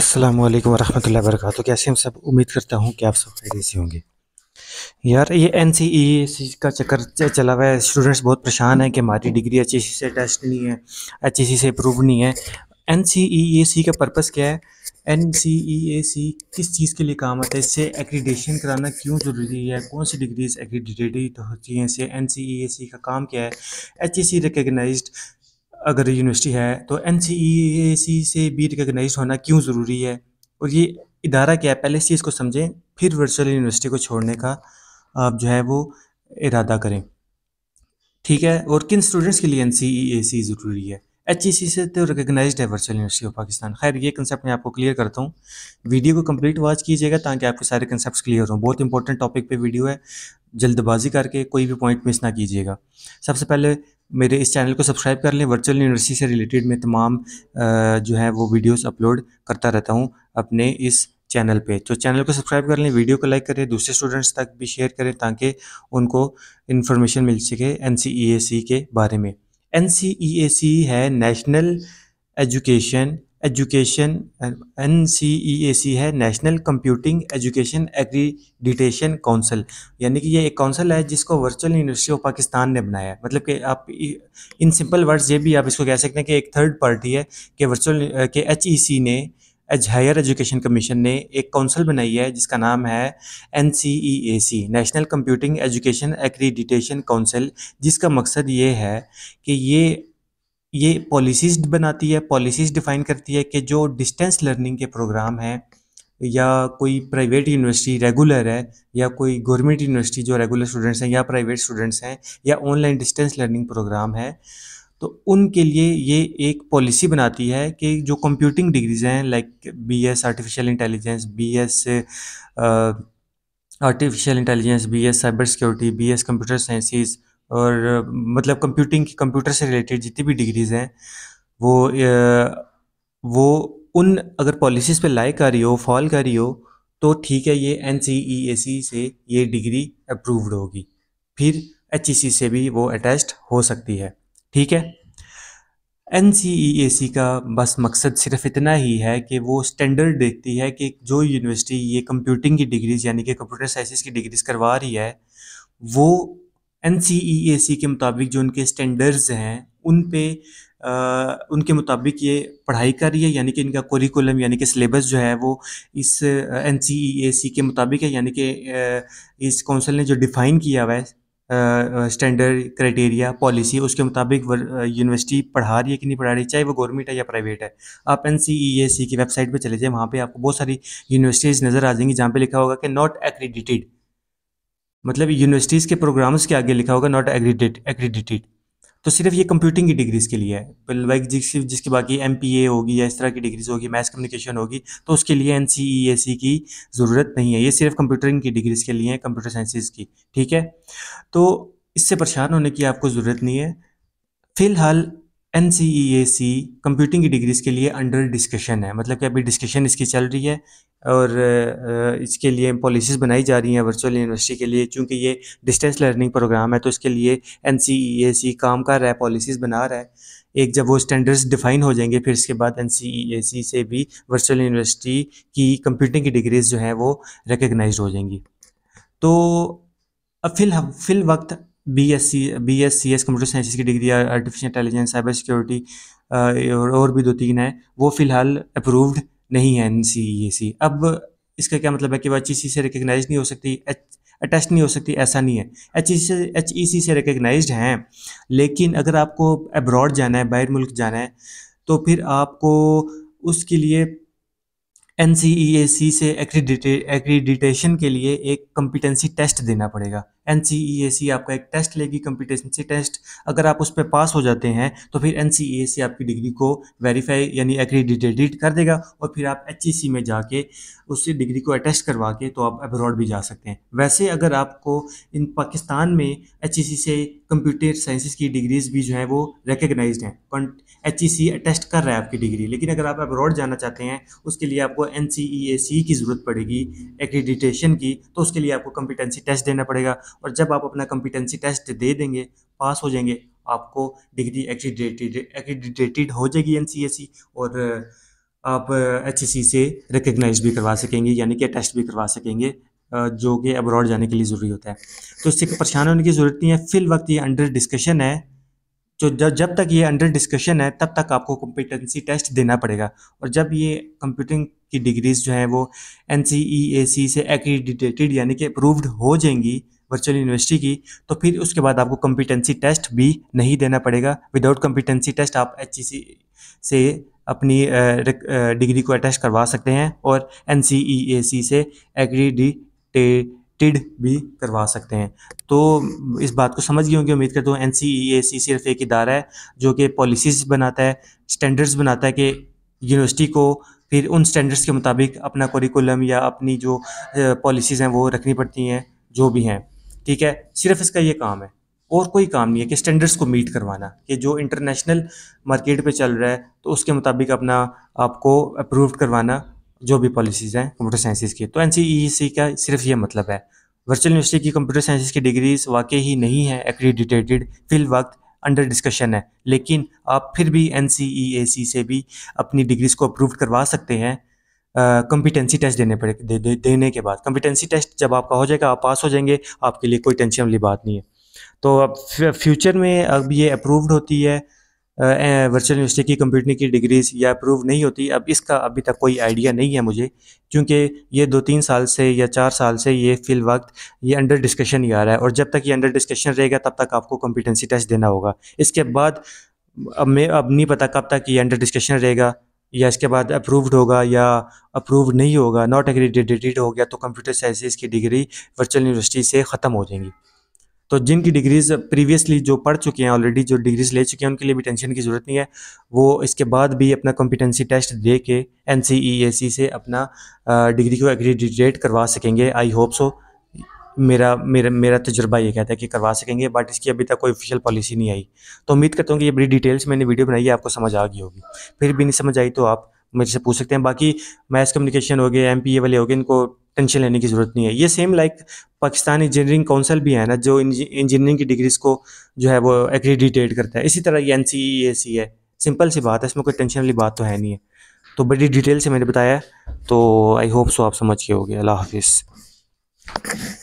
अस्सलाम वालेकुम वरक कैसे हम सब उम्मीद करता हूँ कि आप सब खैरियत से होंगे यार ये एन सी ई सी का चक्कर चला हुआ है स्टूडेंट्स बहुत परेशान हैं कि हमारी डिग्री एच ई सी से टेस्ट नहीं है एच ई सी से अप्रूव नहीं है एन सी ई ए सी का पर्पज़ क्या है एन सी ई ए सी किस चीज़ के लिए काम आता है इससे एक्रीडेशन कराना क्यों ज़रूरी है कौन सी डिग्रीज एक्रीडेटेड होती हैं इससे एन सी ई ए सी का काम क्या है एच ई सी रिकगनाइज अगर यूनिवर्सिटी है तो एन e से भी रिकगनाइज होना क्यों ज़रूरी है और ये इदारा क्या है पहले इस चीज़ को समझें फिर वर्चुअल यूनिवर्सिटी को छोड़ने का आप जो है वो इरादा करें ठीक है और किन स्टूडेंट्स के लिए एन e ज़रूरी है एच e से तो रिकगनाइज है वर्चुअल यूनिवर्सिटी ऑफ पाकिस्तान खैर ये कंसेप्ट मैं आपको क्लियर करता हूँ वीडियो को कंप्लीट वॉच कीजिएगा ताकि आपके सारे कंसेप्ट क्लियर हों बहुत इंपॉर्टेंट टॉपिक पे वीडियो है जल्दबाजी करके कोई भी पॉइंट मिस ना कीजिएगा सबसे पहले मेरे इस चैनल को सब्सक्राइब कर लें वर्चुअल यूनिवर्सिटी से रिलेटेड मैं तमाम जो है वो वीडियोस अपलोड करता रहता हूं अपने इस चैनल पे तो चैनल को सब्सक्राइब कर लें वीडियो को लाइक करें दूसरे स्टूडेंट्स तक भी शेयर करें ताकि उनको इन्फॉर्मेशन मिल सके एन के बारे में एन है national education education N C E A C है national computing education accreditation council यानी कि ये एक काउंसिल है जिसको वर्चुअल यूनिवर्सिटी ऑफ पाकिस्तान ने बनाया है मतलब कि आप इन सिंपल वर्ड्स ये भी आप इसको कह सकते हैं कि एक थर्ड पार्टी है कि वर्चुअल के एच ई सी ने एज हायर एजुकेशन कमीशन ने एक काउंसिल बनाई है जिसका नाम है N C E A C national computing education accreditation council जिसका मकसद ये है कि ये ये पॉलिसीज बनाती है पॉलिसीज डिफाइन करती है कि जो डिस्टेंस लर्निंग के प्रोग्राम हैं या कोई प्राइवेट यूनिवर्सिटी रेगुलर है या कोई गवर्नमेंट यूनिवर्सिटी जो रेगुलर स्टूडेंट्स हैं या प्राइवेट स्टूडेंट्स हैं या ऑनलाइन डिस्टेंस लर्निंग प्रोग्राम है तो उनके लिए ये एक पॉलिसी बनाती है कि जो कंप्यूटिंग डिग्रीज हैं like B S artificial intelligence B S artificial intelligence B S cyber security B S computer sciences और मतलब कंप्यूटिंग की कंप्यूटर से रिलेटेड जितनी भी डिग्रीज़ हैं वो वो उन अगर पॉलिसीज़ पे लाइक कर रही हो फॉल कर रही हो तो ठीक है ये एन e से ये डिग्री अप्रूव्ड होगी फिर एच e से भी वो अटैच्ड हो सकती है ठीक है एन e का बस मकसद सिर्फ इतना ही है कि वो स्टैंडर्ड देखती है कि जो यूनिवर्सिटी ये कंप्यूटिंग की डिग्रीज़ यानी कि कंप्यूटर साइंसिस की डिग्रीज़ करवा रही है वो एन e के मुताबिक जो उनके स्टैंडर्ड्स हैं उन पे आ, उनके मुताबिक ये पढ़ाई कर रही है यानी कि इनका कोरिकुलम यानी कि सिलेबस जो है वो इस एन e के मुताबिक है यानी कि इस काउंसिल ने जो डिफ़ाइन किया हुआ है स्टैंडर्ड क्राइटेरिया पॉलिसी उसके मुताबिक यूनिवर्सिटी पढ़ा रही है कि नहीं पढ़ा रही चाहे वो गवर्नमेंट है या प्राइवेट है आप एन e की वेबसाइट पर चले जाए वहाँ पर आपको बहुत सारी यूनिवर्सिटीज़ नज़र आ जाएंगी जहाँ पर लिखा होगा कि नॉट एक्रीडिटेड मतलब यूनिवर्सिटीज़ के प्रोग्राम्स के आगे लिखा होगा नॉट एग्रीडेट एग्रीडिटेड तो सिर्फ ये कंप्यूटिंग की डिग्रीज़ के लिए है लाइक जिस जिसकी बाकी एम होगी या इस तरह की डिग्रीज़ होगी मैथ्स कम्युनिकेशन होगी तो उसके लिए एन e की ज़रूरत नहीं है ये सिर्फ कंप्यूटरिंग की डिग्रीज़ के लिए है कंप्यूटर साइंसिस की ठीक है तो इससे परेशान होने की आपको ज़रूरत नहीं है फ़िलहाल N C E A C computing की डिग्रीज़ के लिए अंडर डिस्कशन है मतलब कि अभी डिस्कशन इसकी चल रही है और इसके लिए पॉलिसीज़ बनाई जा रही हैं वर्चुअल यूनिवर्सिटी के लिए चूँकि ये डिस्टेंस लर्निंग प्रोग्राम है तो इसके लिए एन सी ई ए सी काम कर रहा है पॉलिसीज़ बना रहा है एक जब वो स्टैंडर्ड्स डिफ़ाइन हो जाएंगे फिर इसके बाद N C E A C से भी वर्चुअल यूनिवर्सिटी की कंप्यूटिंग की डिग्रीज़ जो हैं वो रिकगनाइज हो जाएंगी तो अब फिल फिल वक्त B S C B S C S computer sciences की degree artificial intelligence cyber security और और भी दो तीन हैं वो फ़िलहाल अप्रूव्ड नहीं है एन सी ए सी अब इसका क्या मतलब है कि वो अच्छी सी e से रिकगनाइज नहीं हो सकती अटैच नहीं हो सकती ऐसा नहीं है एच ई e से एच ई सी से रिकगनाइज हैं लेकिन अगर आपको अब्रॉड जाना है बाहर मुल्क जाना है तो फिर आपको उसके लिए N C E A C से एक्रीडिटेशन के लिए एक कम्पिटेंसी टेस्ट देना पड़ेगा एन e आपका एक टेस्ट लेगी से टेस्ट अगर आप उस पर पास हो जाते हैं तो फिर एन e आपकी डिग्री को वेरीफाई यानी एक्रीडिटेडिट कर देगा और फिर आप एच e में जाके उससे डिग्री को अटेस्ट करवा के तो आप अब्रॉड भी जा सकते हैं वैसे अगर आपको इन पाकिस्तान में एच से कंप्यूटर साइंसिस की डिग्रीज़ भी जो है वो रिकगनाइज हैं एच ई सी अटेस्ट कर रहा है आपकी डिग्री लेकिन अगर आप अब्रॉड जाना चाहते हैं उसके लिए आपको एन सी ई ए सी की ज़रूरत पड़ेगी एक्रीडिटेशन की तो उसके लिए आपको कंपिटेंसी टेस्ट देना पड़ेगा और जब आप अपना कंपिटेंसी टेस्ट दे देंगे पास हो जाएंगे आपको डिग्री एक्रीडिटेटेड हो जाएगी एन सी ए सी और आप एच e से रिकगनाइज भी करवा सकेंगे यानी कि टेस्ट भी करवा सकेंगे जो कि अब्रॉड जाने के लिए ज़रूरी होता है तो इससे परेशान होने की ज़रूरत नहीं है फिल वक्त ये अंडर डिस्कशन है तो जब जब तक ये अंडर डिस्कशन है तब तक आपको कॉम्पिटेंसी टेस्ट देना पड़ेगा और जब ये कंप्यूटिंग की डिग्रीज़ जो हैं वो एन e से एक्रीडिटेटेड यानी कि अप्रूव्ड हो जाएंगी वर्चुअल यूनिवर्सिटी की तो फिर उसके बाद आपको कंपिटेंसी टेस्ट भी नहीं देना पड़ेगा विदाउट कम्पिटेंसी टेस्ट आप एच e से अपनी डिग्री को अटैच करवा सकते हैं और एन e से एग्री टे टिड भी करवा सकते हैं तो इस बात को समझ गए होंगे उम्मीद करता हूँ एन सी ई ए सी सिर्फ एक इदारा है जो कि पॉलिसीज़ बनाता है स्टैंडर्ड्स बनाता है कि यूनिवर्सिटी को फिर उन स्टैंडर्ड्स के मुताबिक अपना करिकुलम या अपनी जो पॉलिसीज़ हैं वो रखनी पड़ती हैं जो भी हैं ठीक है सिर्फ इसका ये काम है और कोई काम नहीं है कि स्टैंडर्ड्स को मीट करवाना कि जो इंटरनेशनल मार्केट पे चल रहा है तो उसके मुताबिक अपना आपको अप्रूव करवाना जो भी पॉलिसीज़ हैं कंप्यूटर साइंसिस की तो एन e e का सिर्फ ये मतलब है वर्चुअल यूनिवर्सिटी की कंप्यूटर साइंसिस की डिग्रीज वाकई ही नहीं है एक्रीडिटेटेड फिल वक्त अंडर डिस्कशन है लेकिन आप फिर भी एन e से भी अपनी डिग्रीज को अप्रूव करवा सकते हैं कंपिटेंसी टेस्ट देने पड़े दे, दे, देने के बाद कंपिटेंसी टेस्ट जब आपका हो जाएगा आप पास हो जाएंगे आपके लिए कोई टेंशन वाली बात नहीं है तो अब फ्यूचर में अब ये अप्रूव्ड होती है वर्चुअल यूनिवर्सिटी की कंप्यूटर की डिग्रीज़ या अप्रूव नहीं होती अब इसका अभी तक कोई आइडिया नहीं है मुझे क्योंकि ये दो तीन साल से या चार साल से ये फिल वक्त ये अंडर डिस्कशन ही आ रहा है और जब तक ये अंडर डिस्कशन रहेगा तब तक आपको कॉम्पिटेंसी टेस्ट देना होगा इसके हम्म। बाद अब मैं अब नहीं पता कब तक ये अंडर डिस्कशन रहेगा या इसके बाद अप्रूव्ड होगा या अप्रूव नहीं होगा नॉट एग्रीडेटेड हो गया तो कंप्यूटर साइंसिस की डिग्री वर्चुअल यूनिवर्सिटी से ख़त्म हो जाएंगी तो जिनकी डिग्रीज प्रीवियसली जो पढ़ चुके हैं ऑलरेडी जो डिग्रीज ले चुके हैं उनके लिए भी टेंशन की ज़रूरत नहीं है वो इसके बाद भी अपना कॉम्पिटेंसी टेस्ट दे के एन e से अपना डिग्री को एग्रीडिडेट करवा सकेंगे आई होप सो मेरा मेरा मेरा तजुर्बा ये कहता है कि करवा सकेंगे बट इसकी अभी तक कोई ऑफिशियल पॉलिसी नहीं आई तो उम्मीद करता हूँ कि ये बड़ी डिटेल्स मैंने वीडियो बनाई है आपको समझ आ गई होगी फिर भी नहीं समझ आई तो आप मेरे से पूछ सकते हैं बाकी मैस कम्युनिकेशन हो गए एम वाले हो गए इनको टेंशन लेने की ज़रूरत नहीं है ये same like Pakistan engineering council भी है ना जो इंजीनियरिंग की डिग्रीज़ को जो है वो एक्रीडिटेट करता है इसी तरह ये एन सी ए सी है सिंपल सी बात है इसमें कोई टेंशन वाली बात तो है नहीं है तो बड़ी डिटेल से मैंने बताया तो आई होप सो आप समझ के हो गए अल्लाह हाफिज़